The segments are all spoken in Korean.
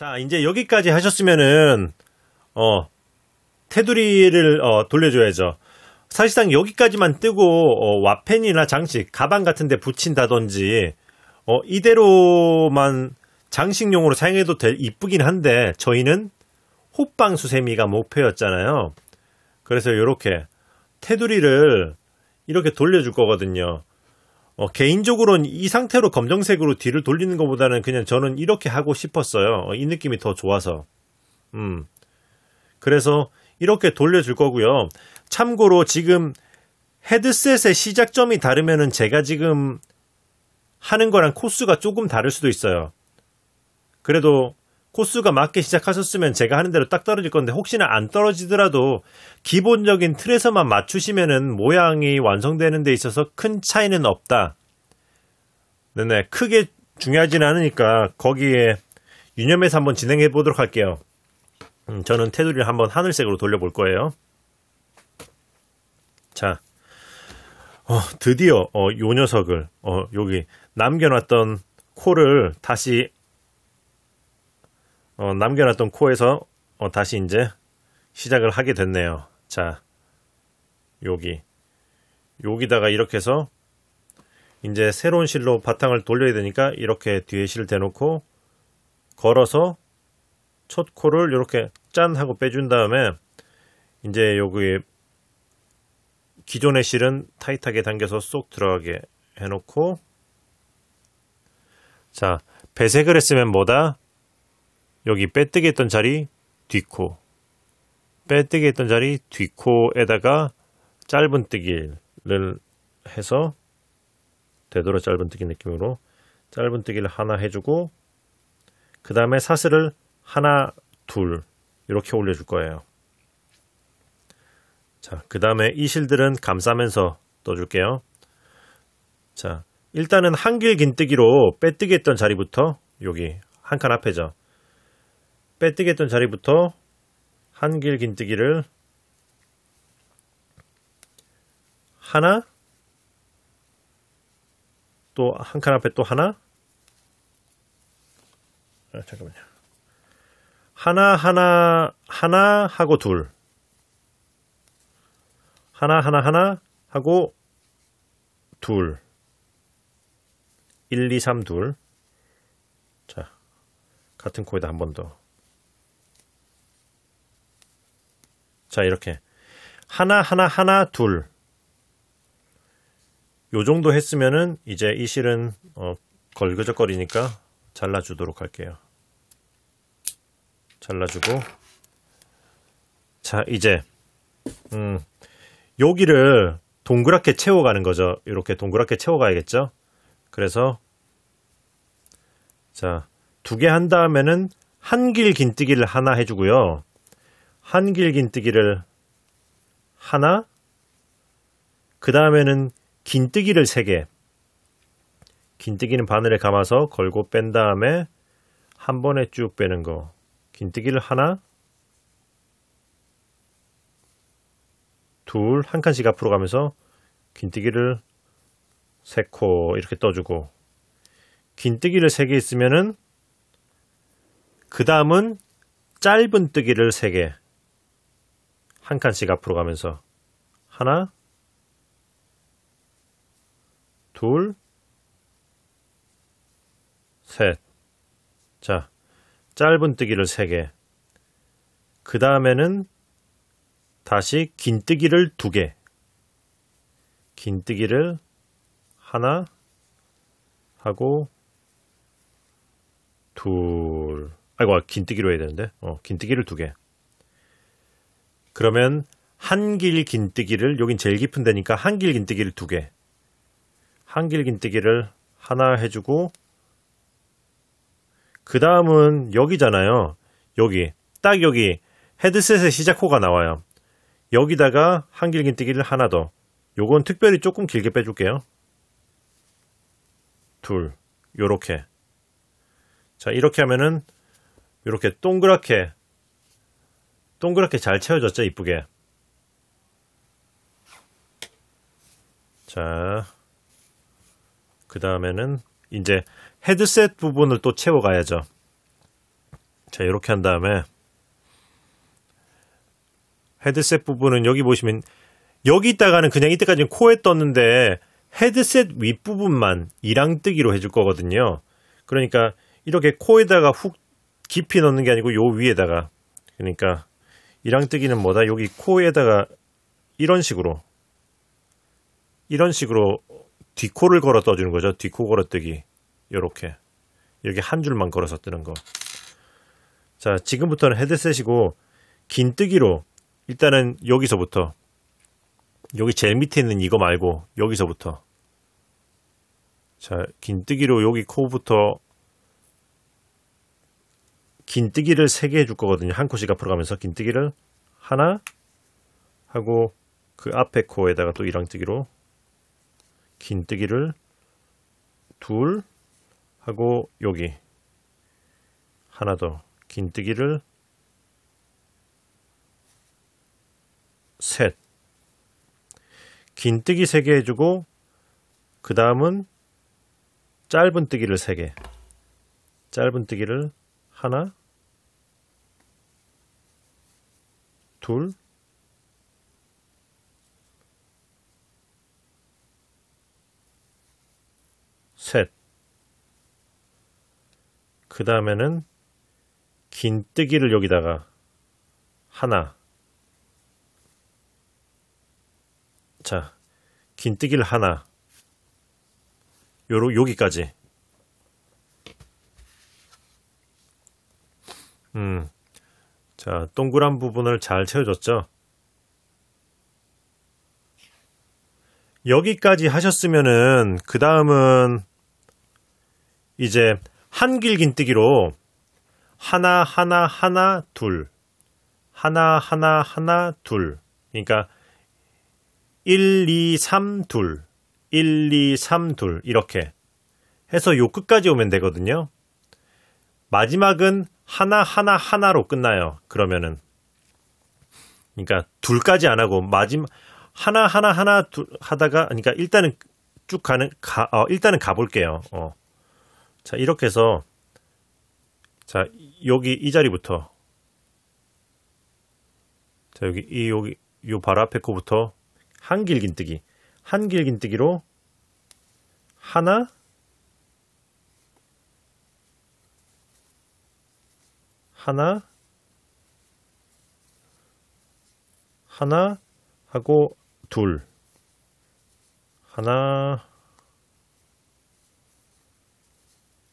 자, 이제 여기까지 하셨으면은, 어, 테두리를, 어, 돌려줘야죠. 사실상 여기까지만 뜨고, 어, 와펜이나 장식, 가방 같은 데 붙인다든지, 어, 이대로만 장식용으로 사용해도 될, 이쁘긴 한데, 저희는 호빵 수세미가 목표였잖아요. 그래서 이렇게 테두리를 이렇게 돌려줄 거거든요. 어, 개인적으로는 이 상태로 검정색으로 뒤를 돌리는 것보다는 그냥 저는 이렇게 하고 싶었어요. 어, 이 느낌이 더 좋아서. 음. 그래서 이렇게 돌려줄 거고요. 참고로 지금 헤드셋의 시작점이 다르면은 제가 지금 하는 거랑 코스가 조금 다를 수도 있어요. 그래도 코스가 맞게 시작하셨으면 제가 하는 대로 딱 떨어질 건데 혹시나 안 떨어지더라도 기본적인 틀에서만 맞추시면은 모양이 완성되는 데 있어서 큰 차이는 없다. 네네. 네. 크게 중요하지는 않으니까 거기에 유념해서 한번 진행해 보도록 할게요. 음, 저는 테두리를 한번 하늘색으로 돌려볼 거예요. 자, 어, 드디어 어, 요 녀석을 어, 여기 남겨놨던 코를 다시 어, 남겨놨던 코에서 어, 다시 이제 시작을 하게 됐네요. 자, 여기 여기다가 이렇게 해서 이제 새로운 실로 바탕을 돌려야 되니까 이렇게 뒤에 실을 대놓고 걸어서 첫 코를 이렇게 짠 하고 빼준 다음에 이제 여기 기존의 실은 타이트하게 당겨서 쏙 들어가게 해놓고 자 배색을 했으면 뭐다? 여기 빼뜨기 했던 자리 뒤 코 빼뜨기 했던 자리 뒤코에다가 짧은 뜨기를 해서 되도록 짧은뜨기 느낌으로 짧은뜨기를 하나 해주고 그 다음에 사슬을 하나 둘 이렇게 올려줄 거예요. 자, 그 다음에 이 실들은 감싸면서 떠줄게요. 자, 일단은 한길 긴뜨기로 빼뜨기 했던 자리부터 여기 한 칸 앞에죠. 빼뜨기 했던 자리부터 한길 긴뜨기를 하나 또한칸 앞에 또 하나 아, 잠깐만요 하나 하나 하나 하고 둘 하나 하나 하나 하고 둘 1, 2, 3, 둘 자, 같은 코에다 한 번 더. 자, 이렇게. 하나, 하나, 하나, 둘. 요 정도 했으면은 이제 이 실은 어, 걸그적거리니까 잘라주도록 할게요. 잘라주고 자 이제 음, 여기를 동그랗게 채워가는 거죠. 이렇게 동그랗게 채워가야겠죠. 그래서 자두 개 한 다음에는 한길 긴뜨기를 하나 해주고요. 한길 긴뜨기를 하나 그 다음에는 긴뜨기를 3개. 긴뜨기는 바늘에 감아서 걸고 뺀 다음에 한 번에 쭉 빼는 거. 긴뜨기를 하나, 둘, 한 칸씩 앞으로 가면서 긴뜨기를 3코 이렇게 떠주고 긴뜨기를 3개 있으면은 그 다음은 짧은 뜨기를 3개한 칸씩 앞으로 가면서 하나, 둘, 셋. 자, 짧은뜨기를 세개그 다음에는 다시 긴뜨기를 두개 긴뜨기를 하나 하고 둘. 아이고, 아, 긴뜨기로 해야 되는데. 어, 긴뜨기를 두개 그러면 한길 긴뜨기를 여긴 제일 깊은 데니까 한길 긴뜨기를 두개 한길긴뜨기를 하나 해주고 그 다음은 여기잖아요. 여기 딱 여기 헤드셋의 시작호가 나와요. 여기다가 한길긴뜨기를 하나 더. 요건 특별히 조금 길게 빼줄게요. 둘 요렇게 자 이렇게 하면은 요렇게 동그랗게 동그랗게 잘 채워졌죠 이쁘게 자그 다음에는 이제 헤드셋 부분을 또 채워가야죠. 자 이렇게 한 다음에 헤드셋 부분은 여기 보시면 여기 있다가는 그냥 이때까지 코에 떴는데 헤드셋 윗부분만 이랑뜨기로 해줄 거거든요. 그러니까 이렇게 코에다가 훅 깊이 넣는 게 아니고 요 위에다가 그러니까 이랑뜨기는 뭐다 여기 코에다가 이런 식으로 이런 식으로 뒤코를 걸어 떠주는 거죠. 뒤코 걸어 뜨기. 요렇게. 여기 한 줄만 걸어서 뜨는 거. 자, 지금부터는 헤드셋이고 긴 뜨기로 일단은 여기서부터 여기 제일 밑에 있는 이거 말고 여기서부터 자, 긴 뜨기로 여기 코부터 긴 뜨기를 3개 해줄 거거든요. 한 코씩 앞으로 가면서 긴 뜨기를 하나 하고 그 앞에 코에다가 또 이랑 뜨기로 긴뜨기를 둘 하고 여기 하나 더 긴뜨기를 셋 긴뜨기 3개 해주고 그 다음은 짧은 뜨기를 3개 짧은 뜨기를 하나 둘 셋. 그 다음에는 긴 뜨기를 여기다가 하나. 자, 긴 뜨기를 하나. 요로 여기까지. 음. 자, 동그란 부분을 잘 채워줬죠? 여기까지 하셨으면은 그 다음은 이제 한길 긴뜨기로 하나 하나 하나 둘 하나 하나 하나 둘 그러니까 1 2 3둘1 2 3둘 이렇게 해서 요 끝까지 오면 되거든요. 마지막은 하나 하나 하나로 끝나요. 그러면은 그러니까 둘까지 안 하고 마지막 하나 하나 하나 둘 하다가 그러니까 일단은 쭉 가는 가 어, 일단은 가볼게요. 어. 자, 이렇게 해서 자, 여기 이 자리부터 자, 여기 이 여기 요 바로 앞에 거부터 한 길긴뜨기 한 길긴뜨기로 하나 하나 하나 하고 둘 하나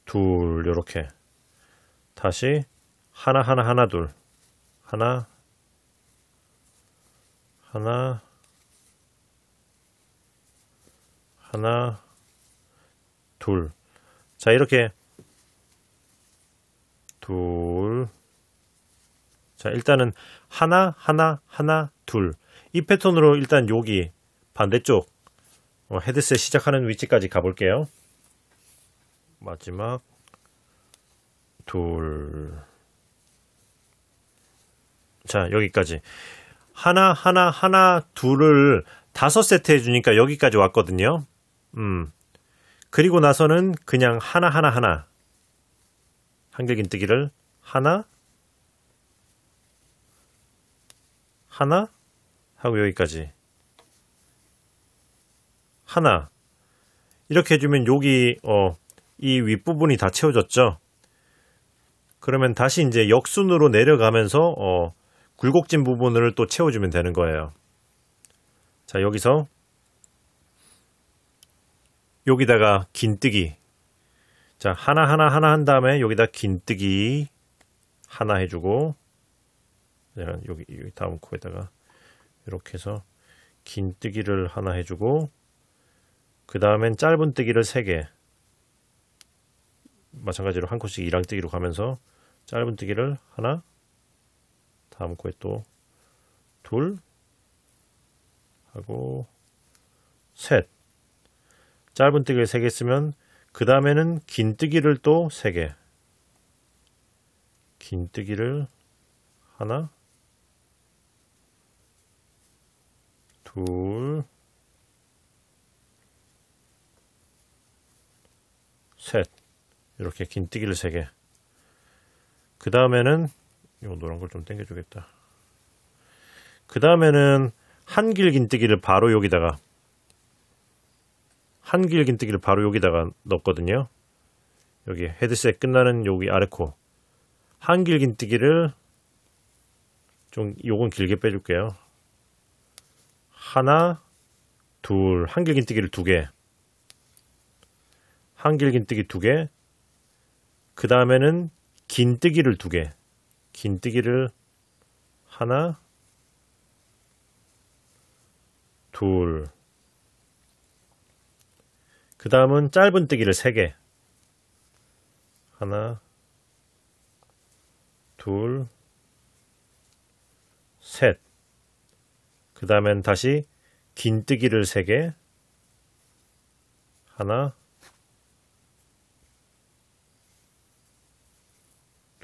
둘 요렇게 다시 하나 하나 하나 둘 하나 하나 하나 둘 자 이렇게 둘 자 일단은 하나 하나 하나 둘 이 패턴으로 일단 여기 반대쪽 어, 헤드셋 시작하는 위치까지 가볼게요 마지막 둘. 자, 여기까지. 하나, 하나, 하나, 둘을 다섯 세트 해주니까 여기까지 왔거든요. 음. 그리고 나서는 그냥 하나, 하나, 하나. 한길긴뜨기를 하나, 하나, 하고 여기까지. 하나. 이렇게 해주면 여기, 어, 이 윗부분이 다 채워졌죠. 그러면 다시 이제 역순으로 내려가면서 어, 굴곡진 부분을 또 채워주면 되는 거예요. 자 여기서 여기다가 긴뜨기 자 하나하나 하나 한 다음에 여기다 긴뜨기 하나 해주고 여기, 여기 다음 코에다가 이렇게 해서 긴뜨기를 하나 해주고 그 다음엔 짧은뜨기를 3개 마찬가지로 한 코씩 이랑뜨기로 가면서 짧은 뜨기를 하나 다음 코에 또 둘 하고 셋 짧은 뜨기를 세 개 쓰면 그 다음에는 긴 뜨기를 또 세개긴 뜨기를 하나 둘셋 이렇게 긴뜨기를 3개 그 다음에는 이거 노란 걸 좀 당겨주겠다 그 다음에는 한길 긴뜨기를 바로 여기다가 한길 긴뜨기를 바로 여기다가 넣었거든요 여기 헤드셋 끝나는 여기 아래 코 한길 긴뜨기를 좀 요건 길게 빼줄게요 하나 둘 한길 긴뜨기를 두개 한길 긴뜨기 두개 그 다음에는 긴 뜨기를 두 개, 긴 뜨기를 하나, 둘. 그 다음은 짧은 뜨기를 세 개. 하나, 둘, 셋. 그 다음엔 다시 긴 뜨기를 세 개. 하나,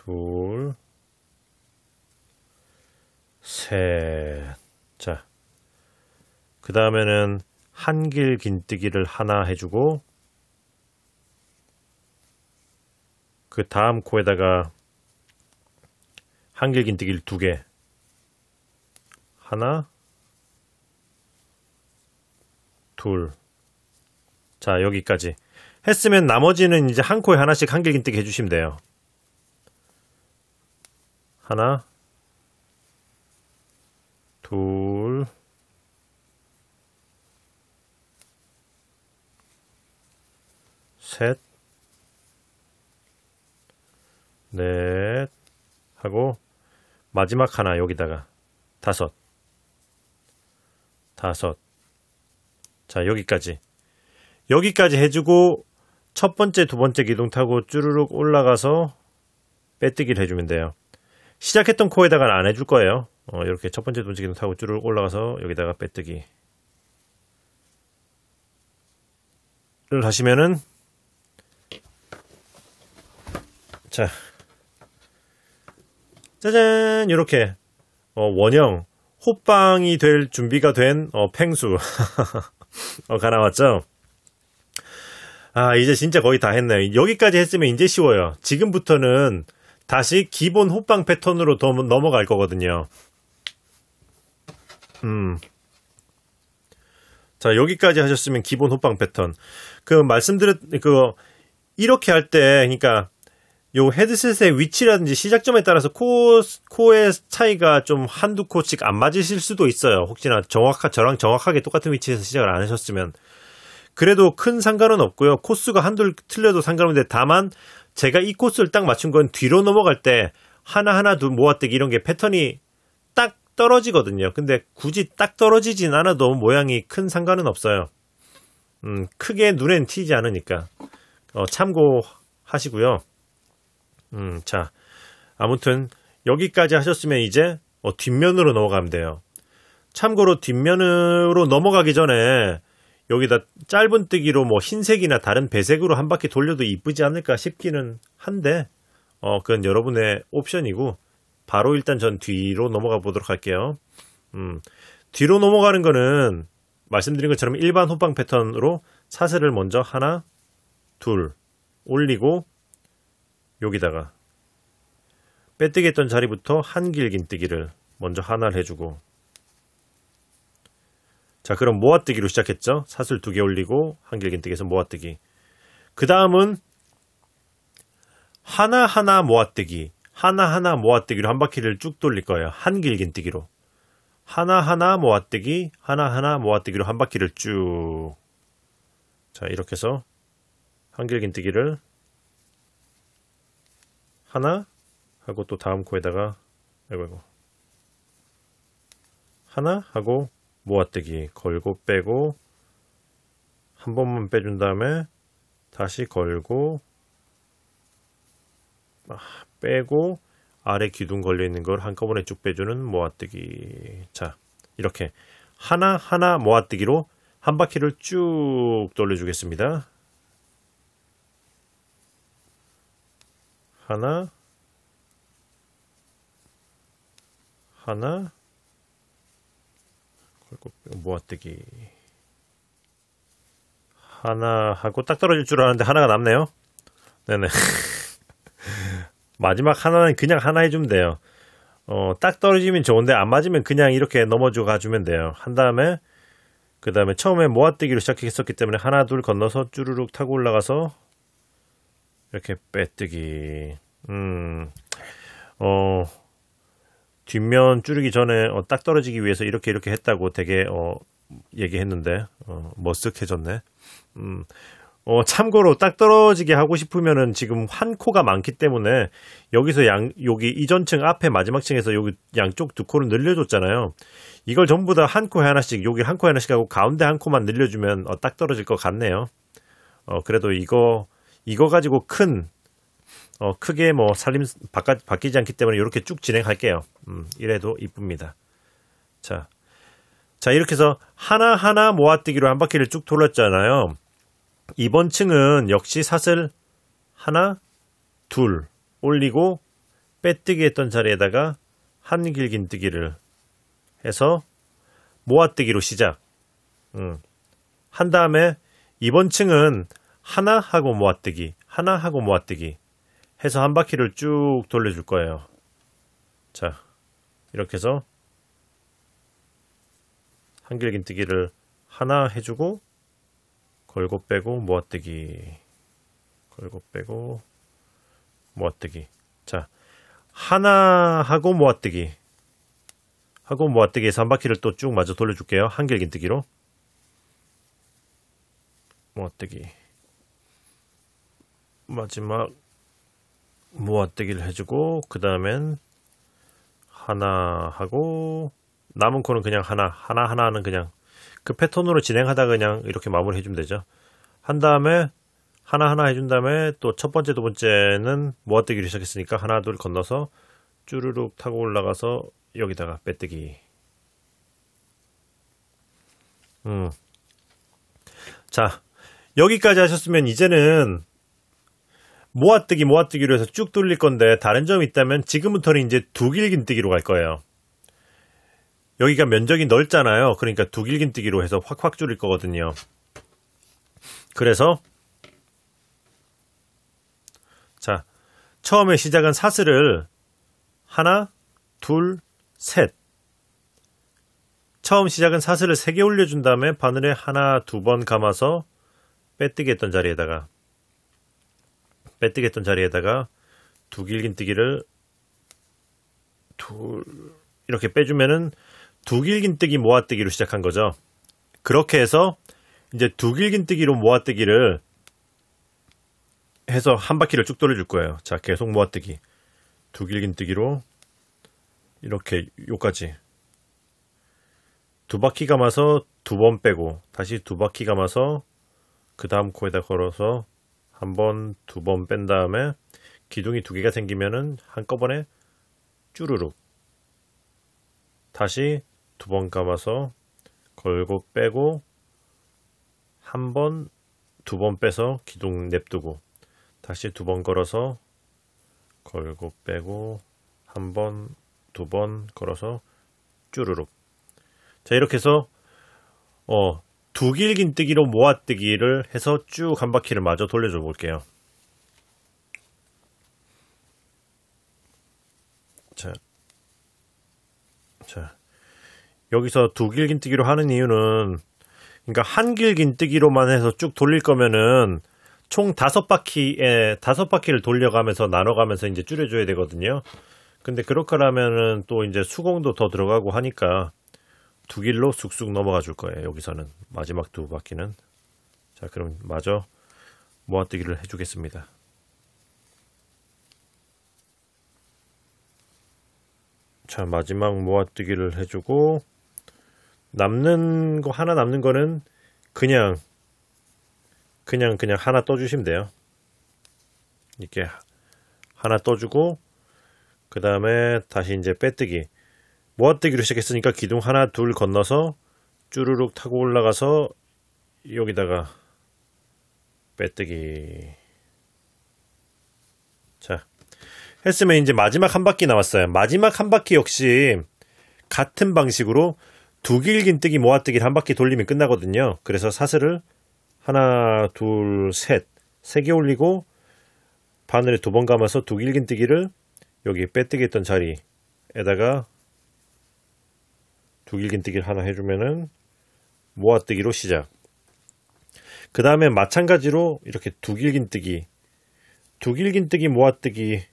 둘, 셋. 자, 그 다음에는 한길 긴뜨기를 하나 해주고 그 다음 코에다가 한길 긴뜨기를 두개 하나 둘자 여기까지 했으면 나머지는 이제 한 코에 하나씩 한길 긴뜨기 해주시면 돼요. 하나, 둘, 셋, 넷 하고 마지막 하나 여기다가 다섯 다섯 자 여기까지 여기까지 해주고 첫 번째 두 번째 기둥 타고 쭈르륵 올라가서 빼뜨기를 해주면 돼요. 시작했던 코에다가안 해줄 거예요. 어, 이렇게 첫 번째 돈지기는 타고 쭈을 올라가서 여기다가 빼뜨기를 하시면은 자 짜잔 이렇게 어, 원형 호빵이 될 준비가 된 어, 팽수 가 나왔죠. 아 이제 진짜 거의 다 했네요. 여기까지 했으면 이제 쉬워요. 지금부터는 다시 기본 호빵 패턴으로 더 넘어갈 거거든요. 음. 자, 여기까지 하셨으면 기본 호빵 패턴. 그 말씀드렸, 그, 이렇게 할 때, 그러니까, 요 헤드셋의 위치라든지 시작점에 따라서 코, 코의 차이가 좀 한두 코씩 안 맞으실 수도 있어요. 혹시나 정확하 저랑 정확하게 똑같은 위치에서 시작을 안 하셨으면. 그래도 큰 상관은 없고요. 코스가 한둘 틀려도 상관없는데 다만 제가 이 꽃을 딱 맞춘 건 뒤로 넘어갈 때 하나하나 두 모아뜨기 이런 게 패턴이 딱 떨어지거든요. 근데 굳이 딱 떨어지진 않아도 모양이 큰 상관은 없어요. 음, 크게 눈엔 튀지 않으니까. 어, 참고하시고요. 음, 자. 아무튼 여기까지 하셨으면 이제 어, 뒷면으로 넘어가면 돼요. 참고로 뒷면으로 넘어가기 전에 여기다 짧은뜨기로 뭐 흰색이나 다른 배색으로 한 바퀴 돌려도 이쁘지 않을까 싶기는 한데 어 그건 여러분의 옵션이고 바로 일단 전 뒤로 넘어가 보도록 할게요. 음 뒤로 넘어가는 거는 말씀드린 것처럼 일반 호빵 패턴으로 사슬을 먼저 하나 둘 올리고 여기다가 빼뜨기 했던 자리부터 한 길긴뜨기를 먼저 하나를 해주고 자, 그럼 모아뜨기로 시작했죠. 사슬 두 개 올리고 한길긴뜨기에서 모아뜨기. 그 다음은 하나하나 모아뜨기. 하나하나 모아뜨기로 한 바퀴를 쭉 돌릴 거예요. 한길긴뜨기로. 하나하나 모아뜨기, 하나하나 모아뜨기로 한 바퀴를 쭉. 자, 이렇게 해서 한길긴뜨기를 하나 하고 또 다음 코에다가 아이고 아이고 하나 하고 모아뜨기 걸고 빼고 한 번만 빼준 다음에 다시 걸고 아, 빼고 아래 기둥 걸려 있는 걸 한꺼번에 쭉 빼주는 모아뜨기 자 이렇게 하나하나 모아뜨기로 한 바퀴를 쭉 돌려주겠습니다 하나 하나 모아뜨기 하나 하고 딱 떨어질 줄 알았는데 하나가 남네요. 네네. 마지막 하나는 그냥 하나 해주면 돼요. 어, 딱 떨어지면 좋은데 안 맞으면 그냥 이렇게 넘어져 가주면 돼요. 한 다음에 그 다음에 처음에 모아뜨기로 시작했었기 때문에 하나 둘 건너서 쭈르륵 타고 올라가서 이렇게 빼뜨기. 음, 어, 뒷면 줄이기 전에 어, 딱 떨어지기 위해서 이렇게 이렇게 했다고 되게 어, 얘기했는데 어, 머쓱해졌네. 음, 어, 참고로 딱 떨어지게 하고 싶으면은 지금 한 코가 많기 때문에 여기서 양 여기 이전층 앞에 마지막 층에서 여기 양쪽 두 코를 늘려줬잖아요. 이걸 전부 다 한 코에 하나씩 여기 한 코에 하나씩 하고 가운데 한 코만 늘려주면 어, 딱 떨어질 것 같네요. 어, 그래도 이거 이거 가지고 큰 어, 크게 뭐 살림 바꿔, 바뀌지 않기 때문에 이렇게 쭉 진행할게요. 음, 이래도 이쁩니다. 자, 자 이렇게 해서 하나 하나 모아뜨기로 한 바퀴를 쭉 돌렸잖아요. 이번 층은 역시 사슬 하나, 둘 올리고 빼뜨기 했던 자리에다가 한 길긴뜨기를 해서 모아뜨기로 시작. 음. 한 다음에 이번 층은 하나 하고 모아뜨기, 하나 하고 모아뜨기. 해서 한 바퀴를 쭉 돌려줄 거예요. 자, 이렇게 해서 한길긴뜨기를 하나 해주고 걸고 빼고 모아뜨기 걸고 빼고 모아뜨기 자 하나 하고 모아뜨기 하고 모아뜨기에서 한 바퀴를 또 쭉 마저 돌려줄게요 한길긴뜨기로 모아뜨기 마지막 모아뜨기를 해주고 그 다음엔 하나 하고 남은 코는 그냥 하나 하나 하나는 그냥 그 패턴으로 진행하다 그냥 이렇게 마무리 해주면 되죠 한 다음에 하나 하나 해준 다음에 또 첫 번째 두 번째는 모아뜨기를 시작했으니까 하나 둘 건너서 쭈르륵 타고 올라가서 여기다가 빼뜨기 음. 자 여기까지 하셨으면 이제는 모아뜨기 모아뜨기로 해서 쭉 돌릴 건데 다른 점이 있다면 지금부터는 이제 두 길긴뜨기로 갈 거예요. 여기가 면적이 넓잖아요. 그러니까 두 길긴뜨기로 해서 확확 줄일 거거든요. 그래서 자 처음에 시작은 사슬을 하나, 둘, 셋 처음 시작은 사슬을 세 개 올려준 다음에 바늘에 하나, 두 번 감아서 빼뜨기 했던 자리에다가 빼뜨겠던 자리에다가 두 길긴뜨기를 둘 이렇게 빼주면은 두 길긴뜨기 모아뜨기로 시작한 거죠. 그렇게 해서 이제 두 길긴뜨기로 모아뜨기를 해서 한 바퀴를 쭉 돌려줄 거예요. 자, 계속 모아뜨기. 두 길긴뜨기로 이렇게 요까지 두 바퀴 감아서 두 번 빼고 다시 두 바퀴 감아서 그 다음 코에다 걸어서 한 번, 두 번 뺀 다음에 기둥이 두 개가 생기면은 한꺼번에 쭈루룩 다시 두 번 감아서 걸고 빼고 한 번, 두 번 빼서 기둥 냅두고 다시 두 번 걸어서 걸고 빼고 한 번, 두 번 걸어서 쭈루룩자 이렇게 해서 어 두길긴 뜨기로 모아뜨기를 해서 쭉 한 바퀴를 마저 돌려줘 볼게요. 자, 자 여기서 두길긴 뜨기로 하는 이유는 그러니까 한길긴 뜨기로만 해서 쭉 돌릴 거면은 총 다섯 바퀴에 예, 다섯 바퀴를 돌려가면서 나눠가면서 이제 줄여줘야 되거든요. 근데 그렇게 하면은 또 이제 수공도 더 들어가고 하니까 두 길로 쑥쑥 넘어가 줄 거예요. 여기서는 마지막 두 바퀴는 자 그럼 마저 모아뜨기를 해주겠습니다. 자 마지막 모아뜨기를 해주고 남는 거 하나 남는 거는 그냥 그냥 그냥 하나 떠주시면 돼요. 이렇게 하나 떠주고 그 다음에 다시 이제 빼뜨기 모아뜨기로 시작했으니까 기둥 하나 둘 건너서 쭈루룩 타고 올라가서 여기다가 빼뜨기 자 했으면 이제 마지막 한 바퀴 남았어요 마지막 한 바퀴 역시 같은 방식으로 두 길긴 뜨기 모아뜨기를 한 바퀴 돌리면 끝나거든요 그래서 사슬을 하나 둘 셋 세 개 올리고 바늘에 두 번 감아서 두 길긴 뜨기를 여기 빼뜨기 했던 자리에다가 독일긴뜨기를 하나 해주면은 모아뜨기로 시작. 그 다음에 마찬가지로 이렇게 두길긴뜨기, 두길긴뜨기 모아뜨기를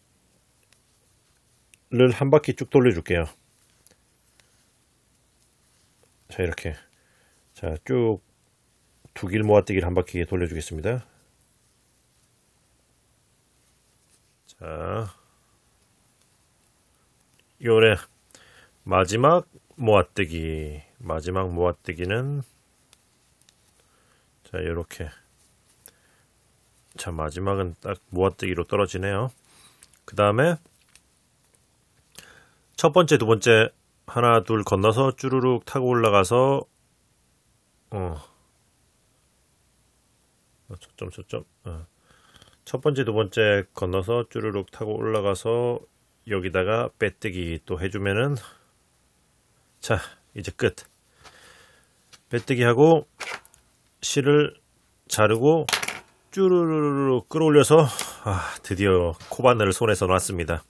한 바퀴 쭉 돌려줄게요. 자 이렇게 자 쭉 두길 모아뜨기를 한 바퀴 돌려주겠습니다. 자 요래 마지막 모아뜨기 마지막 모아뜨기는 자 이렇게 자 마지막은 딱 모아뜨기로 떨어지네요 그 다음에 첫 번째 두 번째 하나 둘 건너서 쭈루룩 타고 올라가서 어. 어 초점 초점 어. 첫 번째 두 번째 건너서 쭈루룩 타고 올라가서 여기다가 빼뜨기 또 해주면은 자, 이제 끝. 빼뜨기하고 실을 자르고 쭈르르르 끌어올려서 아, 드디어 코바늘을 손에서 놨습니다.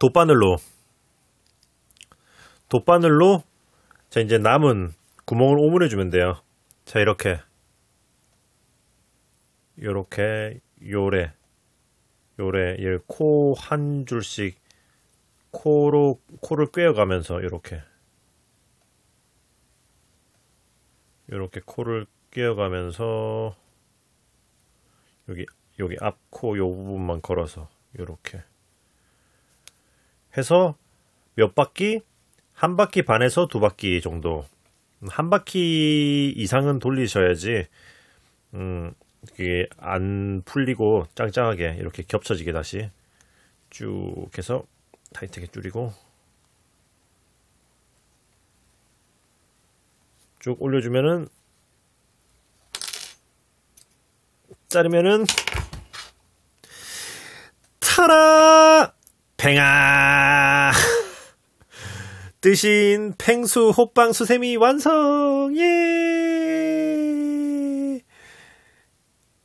돗바늘로 돗바늘로 자 이제 남은 구멍을 오므려 주면 돼요. 자 이렇게 요렇게 요래 요래 코 한 줄씩 코로 코를 꿰어가면서 이렇게 이렇게 코를 꿰어가면서 여기 여기 앞 코 요 부분만 걸어서 이렇게 해서 몇 바퀴 한 바퀴 반에서 두 바퀴 정도 한 바퀴 이상은 돌리셔야지 음 이게 안 풀리고 짱짱하게 이렇게 겹쳐지게 다시 쭉 해서 타이트하게 줄이고 쭉 올려주면은 자르면은 타라 팽아 뜨신 팽수 호빵 수세미 완성 예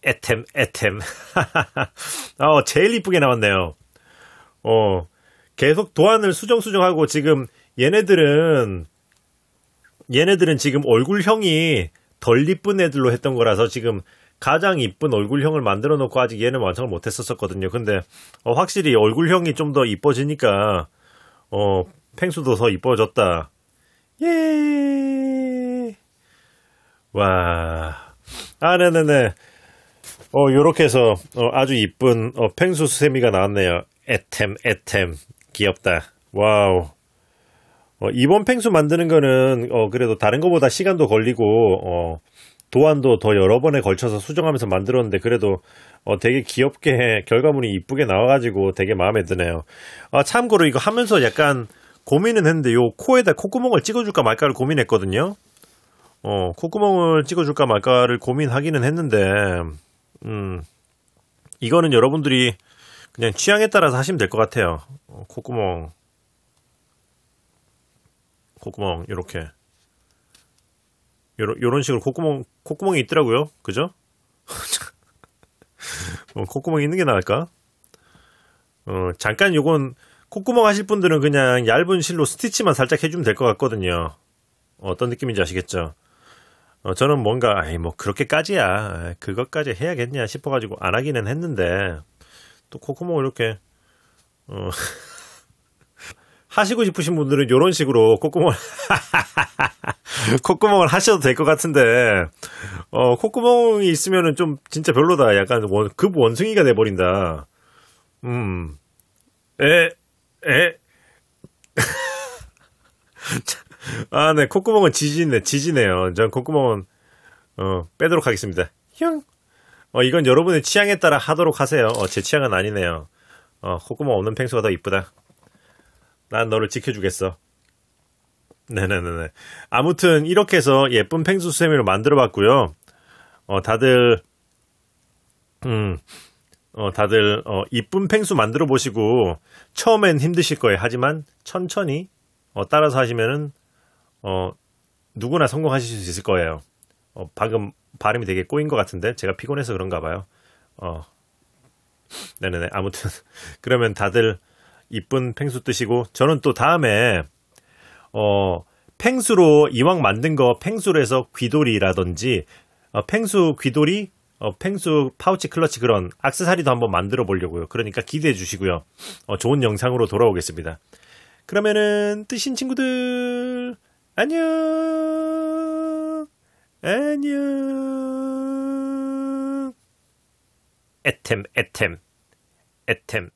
에템 에템 어 제일 이쁘게 나왔네요 어 계속 도안을 수정수정하고 지금 얘네들은 얘네들은 지금 얼굴형이 덜 이쁜 애들로 했던 거라서 지금 가장 이쁜 얼굴형을 만들어 놓고 아직 얘는 완성을 못 했었었거든요. 근데 어, 확실히 얼굴형이 좀 더 이뻐지니까 어, 펭수도 더 이뻐졌다. 예. 와. 아, 네네네. 어, 요렇게 해서, 어, 아주 이쁜, 어, 펭수 세미가 나왔네요. 에템, 에템. 귀엽다. 와우. 어, 이번 펭수 만드는 거는 어, 그래도 다른 거보다 시간도 걸리고 어, 도안도 더 여러 번에 걸쳐서 수정하면서 만들었는데 그래도 어, 되게 귀엽게 결과물이 이쁘게 나와가지고 되게 마음에 드네요. 아, 참고로 이거 하면서 약간 고민은 했는데 요 코에다 콧구멍을 찍어줄까 말까를 고민했거든요. 어, 콧구멍을 찍어줄까 말까를 고민하기는 했는데, 음, 이거는 여러분들이 그냥 취향에 따라서 하시면 될 것 같아요. 콧구멍 콧구멍 이렇게 요런, 요런 식으로 콧구멍 콧구멍이 있더라고요 그죠? 어, 콧구멍이 있는 게 나을까? 어, 잠깐 요건 콧구멍 하실 분들은 그냥 얇은 실로 스티치만 살짝 해주면 될 것 같거든요 어떤 느낌인지 아시겠죠? 어, 저는 뭔가 아이 뭐 그렇게까지야 그것까지 해야겠냐 싶어가지고 안 하기는 했는데 또 콧구멍 이렇게 어 하시고 싶으신 분들은 이런 식으로 콧구멍을, 콧구멍을 하셔도 될 것 같은데, 어, 콧구멍이 있으면은 좀 진짜 별로다. 약간 원, 급 원숭이가 돼버린다. 음. 에, 에. 아, 네. 콧구멍은 지지네, 지지네요. 전 콧구멍은, 어, 빼도록 하겠습니다. 흉. 어, 이건 여러분의 취향에 따라 하도록 하세요. 어, 제 취향은 아니네요. 어, 콧구멍 없는 펭수가 더 이쁘다. 난 너를 지켜주겠어. 네네네네. 아무튼 이렇게 해서 예쁜 펭수 세미로 만들어봤고요. 어 다들 음. 어, 다들, 어, 이쁜 펭수 만들어 보시고, 처음엔 힘드실 거예요. 하지만, 천천히, 어, 따라서 하시면은, 어, 누구나 성공하실 수 있을 거예요. 어, 방금 발음이 되게 꼬인 것 같은데, 제가 피곤해서 그런가 봐요. 어, 네네네. 아무튼, 그러면 다들, 이쁜 펭수 뜨시고 저는 또 다음에 어 펭수로 이왕 만든 거 펭수로 해서 귀돌이라든지 어, 펭수 귀돌이 어, 펭수 파우치 클러치 그런 악세사리도 한번 만들어 보려고요. 그러니까 기대해 주시고요. 어, 좋은 영상으로 돌아오겠습니다. 그러면은 뜨신 친구들 안녕 안녕 에템 에템 에템